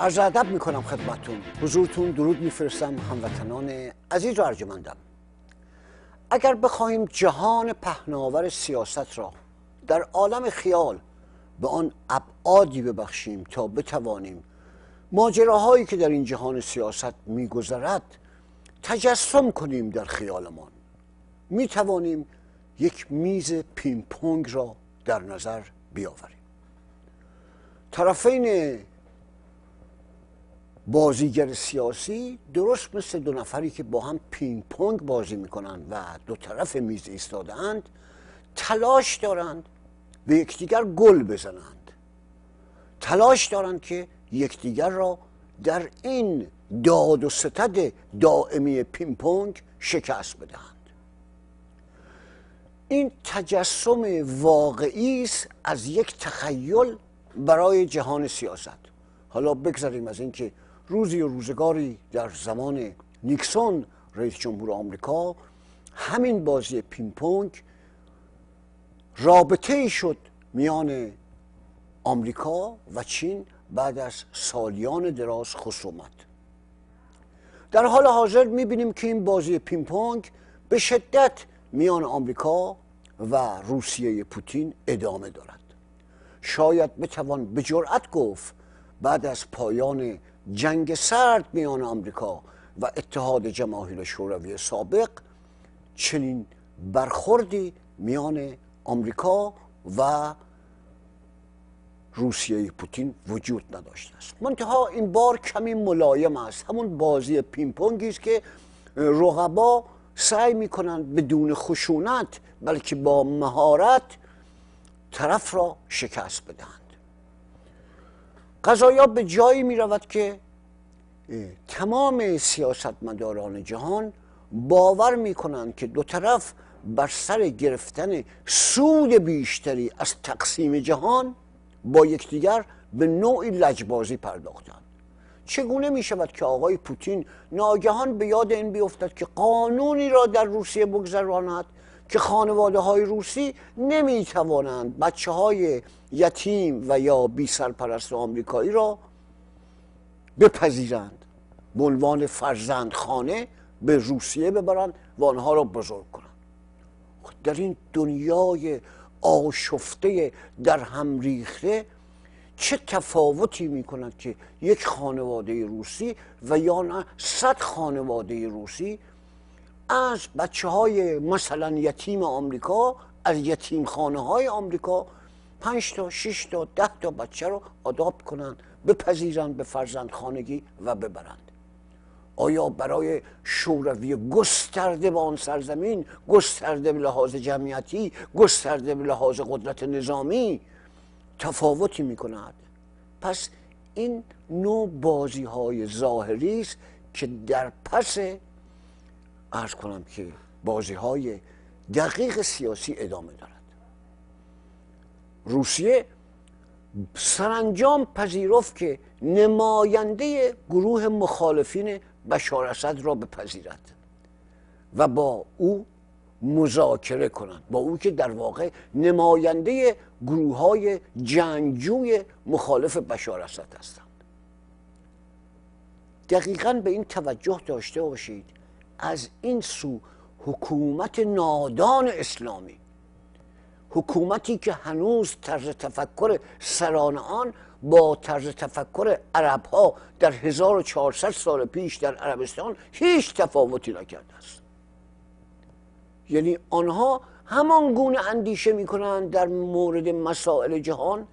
عرض ادب میکنم خدمتون حضورتون درود میفرستم هموطنان عزیز و ارجمندم اگر بخواهیم جهان پهناور سیاست را در عالم خیال به آن ابعادی ببخشیم تا بتوانیم ماجراهایی که در این جهان سیاست میگذرد تجسم کنیم در خیالمان میتوانیم یک میز پینگ را در نظر بیاوریم طرفین بازیگر سیاسی درست مثل دو نفری که با هم پینگ پونگ بازی میکنند و دو طرف میز ایستادهاند تلاش دارند به یکدیگر گل بزنند تلاش دارند که یکدیگر را در این داد و ستد دائمی پینگ پونگ شکست بدهند این تجسم واقعی است از یک تخیل برای جهان سیاست حالا بگذاریم از اینکه روزی و روزگاری در زمان نیکسون رئیس جمهور آمریکا همین بازی پینگ رابطه ای شد میان آمریکا و چین بعد از سالیان دراز خصومت در حال حاضر میبینیم که این بازی پینگ به شدت میان آمریکا و روسیه پوتین ادامه دارد شاید بتوان به جرأت گفت بعد از پایان جنگ سرد میان آمریکا و اتحاد جماهیر شوروی سابق چنین برخوردی میان آمریکا و روسیه پوتین وجود نداشته است منتها این بار کمی ملایم است همون بازی پینگ است که رقبا سعی میکنند بدون خشونت بلکه با مهارت طرف را شکست بدهند ها به جایی می رود که تمام سیاستمداران جهان باور می کنند که دو طرف بر سر گرفتن سود بیشتری از تقسیم جهان با یکدیگر به نوعی لجبازی پرداختند چگونه می شود که آقای پوتین ناگهان به یاد این بیفتد که قانونی را در روسیه بگذراند که خانواده های روسی نمی توانند بچه های یتیم و یا بی سرپرست آمریکایی را بپذیرند به عنوان فرزند خانه به روسیه ببرند و آنها را بزرگ کنند خب در این دنیای آشفته در هم ریخته چه تفاوتی می کند که یک خانواده روسی و یا نه صد خانواده روسی از بچه های مثلا یتیم آمریکا از یتیم خانه های آمریکا پنج تا شش تا ده تا بچه رو آداب کنند بپذیرند به فرزند خانگی و ببرند آیا برای شوروی گسترده به آن سرزمین گسترده به لحاظ جمعیتی گسترده به لحاظ قدرت نظامی تفاوتی می کند پس این نوع بازی های ظاهری است که در پس ارز کنم که بازی های دقیق سیاسی ادامه دارد روسیه سرانجام پذیرفت که نماینده گروه مخالفین بشار اسد را بپذیرد و با او مذاکره کنند با او که در واقع نماینده گروه های جنگجوی مخالف بشار اسد هستند دقیقا به این توجه داشته باشید از این سو حکومت نادان اسلامی حکومتی که هنوز طرز تفکر سران آن با طرز تفکر عرب ها در 1400 سال پیش در عربستان هیچ تفاوتی نکرده است یعنی آنها همان گونه اندیشه می کنند در مورد مسائل جهان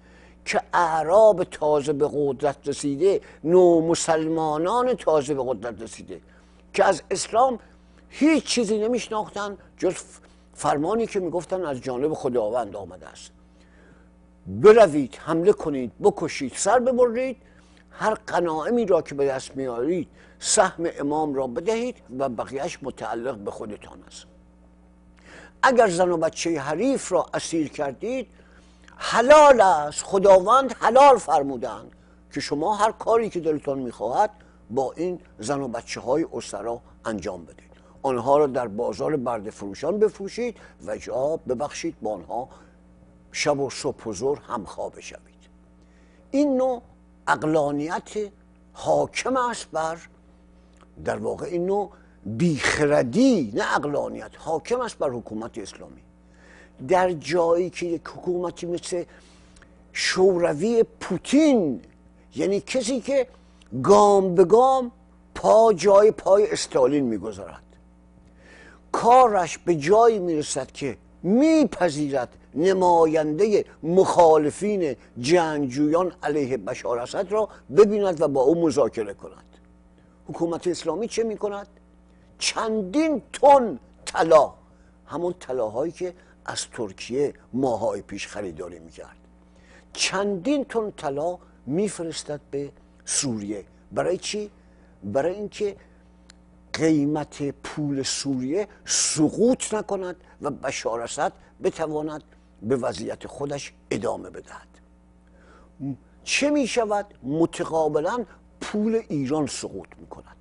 که اعراب تازه به قدرت رسیده نو مسلمانان تازه به قدرت رسیده که از اسلام هیچ چیزی نمیشناختن جز فرمانی که میگفتن از جانب خداوند آمده است بروید حمله کنید بکشید سر ببرید هر قناعمی را که به دست میارید سهم امام را بدهید و بقیهش متعلق به خودتان است اگر زن و بچه حریف را اسیر کردید حلال است خداوند حلال فرمودند که شما هر کاری که دلتان میخواهد با این زن و بچه های اسرا انجام بدید آنها را در بازار برد فروشان بفروشید و جا ببخشید با آنها شب و صبح و زور همخواه بشوید این نوع اقلانیت حاکم است بر در واقع این نوع بیخردی نه اقلانیت حاکم است بر حکومت اسلامی در جایی که یک حکومتی مثل شوروی پوتین یعنی کسی که گام به گام پا جای پای استالین میگذارد کارش به جایی میرسد که میپذیرد نماینده مخالفین جنگجویان علیه بشار اسد را ببیند و با او مذاکره کند حکومت اسلامی چه میکند چندین تن طلا همون طلاهایی که از ترکیه ماهای پیش خریداری میکرد چندین تن طلا میفرستد به سوریه برای چی برای اینکه قیمت پول سوریه سقوط نکند و بشار اسد بتواند به وضعیت خودش ادامه بدهد چه می شود متقابلا پول ایران سقوط می کند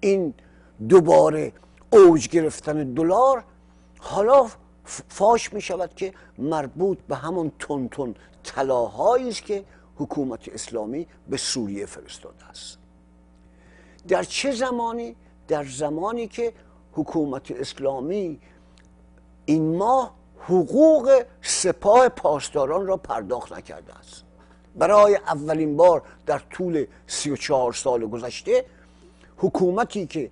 این دوباره اوج گرفتن دلار حالا فاش می شود که مربوط به همون تون تون طلاهایی است که حکومت اسلامی به سوریه فرستاده است در چه زمانی؟ در زمانی که حکومت اسلامی این ماه حقوق سپاه پاسداران را پرداخت نکرده است برای اولین بار در طول 34 سال گذشته حکومتی که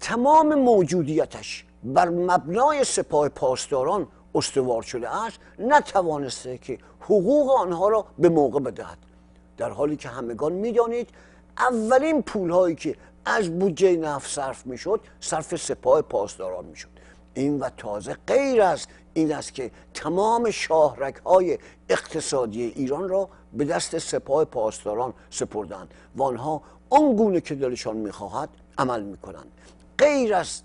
تمام موجودیتش بر مبنای سپاه پاسداران استوار شده است نتوانسته که حقوق آنها را به موقع بدهد در حالی که همگان میدانید اولین پول هایی که از بودجه نفت صرف میشد صرف سپاه پاسداران میشد این و تازه غیر از این است که تمام شاهرک های اقتصادی ایران را به دست سپاه پاسداران سپردند و آنها اون گونه که دلشان میخواهد عمل میکنند غیر از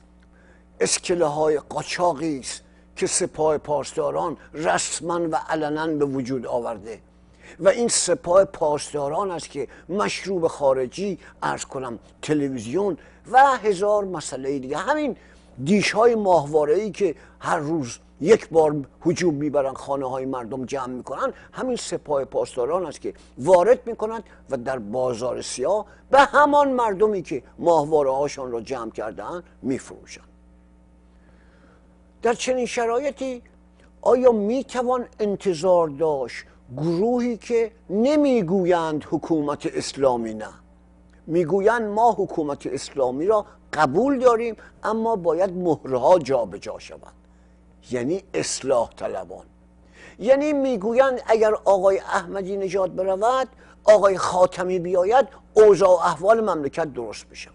اسکله های قاچاقی است که سپاه پاسداران رسما و علنا به وجود آورده و این سپاه پاسداران است که مشروب خارجی ارز کنم تلویزیون و هزار مسئله دیگه همین دیش های ماهواره ای که هر روز یک بار هجوم میبرن خانه های مردم جمع میکنن همین سپاه پاسداران است که وارد میکنند و در بازار سیاه به همان مردمی که ماهواره هاشان را جمع کردن میفروشند در چنین شرایطی آیا می توان انتظار داشت گروهی که نمیگویند حکومت اسلامی نه میگویند ما حکومت اسلامی را قبول داریم اما باید مهرها جابجا شوند یعنی اصلاح طلبان یعنی میگویند اگر آقای احمدی نژاد برود آقای خاتمی بیاید اوضاع و احوال مملکت درست بشود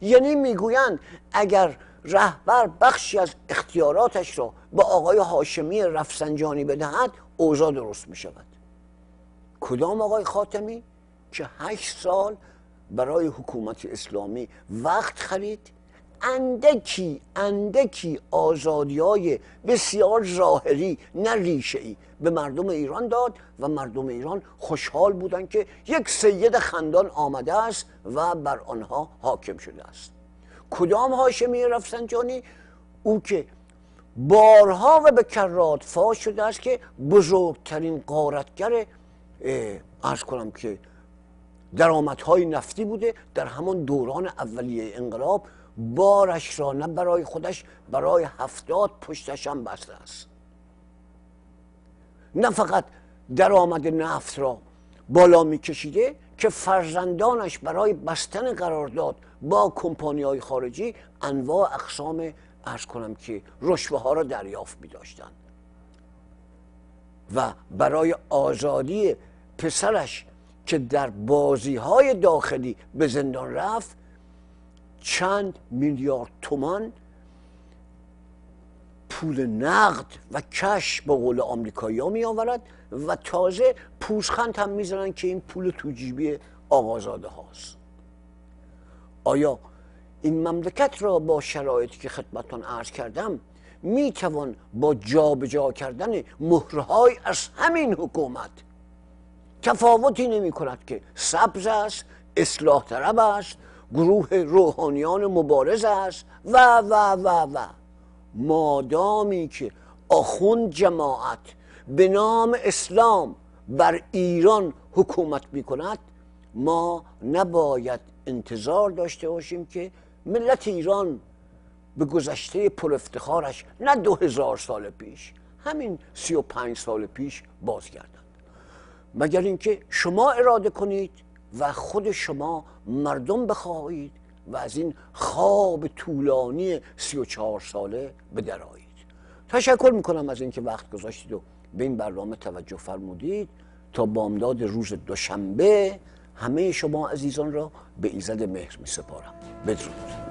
یعنی میگویند اگر رهبر بخشی از اختیاراتش را به آقای هاشمی رفسنجانی بدهد اوضاع درست می شود کدام آقای خاتمی که هشت سال برای حکومت اسلامی وقت خرید اندکی اندکی آزادی های بسیار ظاهری نه ریشه ای به مردم ایران داد و مردم ایران خوشحال بودند که یک سید خندان آمده است و بر آنها حاکم شده است کدام هاشمی رفسنجانی او که بارها و به کرات فاش شده است که بزرگترین قارتگر ارز کنم که درآمدهای نفتی بوده در همان دوران اولیه انقلاب بارش را نه برای خودش برای هفتاد پشتش هم بسته است نه فقط درآمد نفت را بالا میکشیده که فرزندانش برای بستن قرارداد با کمپانی های خارجی انواع اقسام ارز کنم که رشوه ها را دریافت می داشتن. و برای آزادی پسرش که در بازی های داخلی به زندان رفت چند میلیارد تومان پول نقد و کش به قول آمریکایی ها می و تازه پوزخند هم میزنن که این پول تو جیبی آقازاده هاست آیا این مملکت را با شرایطی که خدمتان عرض کردم می توان با جابجا جا کردن مهرهای از همین حکومت تفاوتی نمی کند که سبز است اصلاح طلب است گروه روحانیان مبارز است و و و و مادامی که آخون جماعت به نام اسلام بر ایران حکومت می کند ما نباید انتظار داشته باشیم که ملت ایران به گذشته پر افتخارش نه دو هزار سال پیش همین سی و پنج سال پیش بازگردند مگر اینکه شما اراده کنید و خود شما مردم بخواهید و از این خواب طولانی سی و چهار ساله به درایید تشکر میکنم از اینکه وقت گذاشتید و به این برنامه توجه فرمودید تا بامداد روز دوشنبه همه شما عزیزان را به ایزد مهر می سپارم بدرود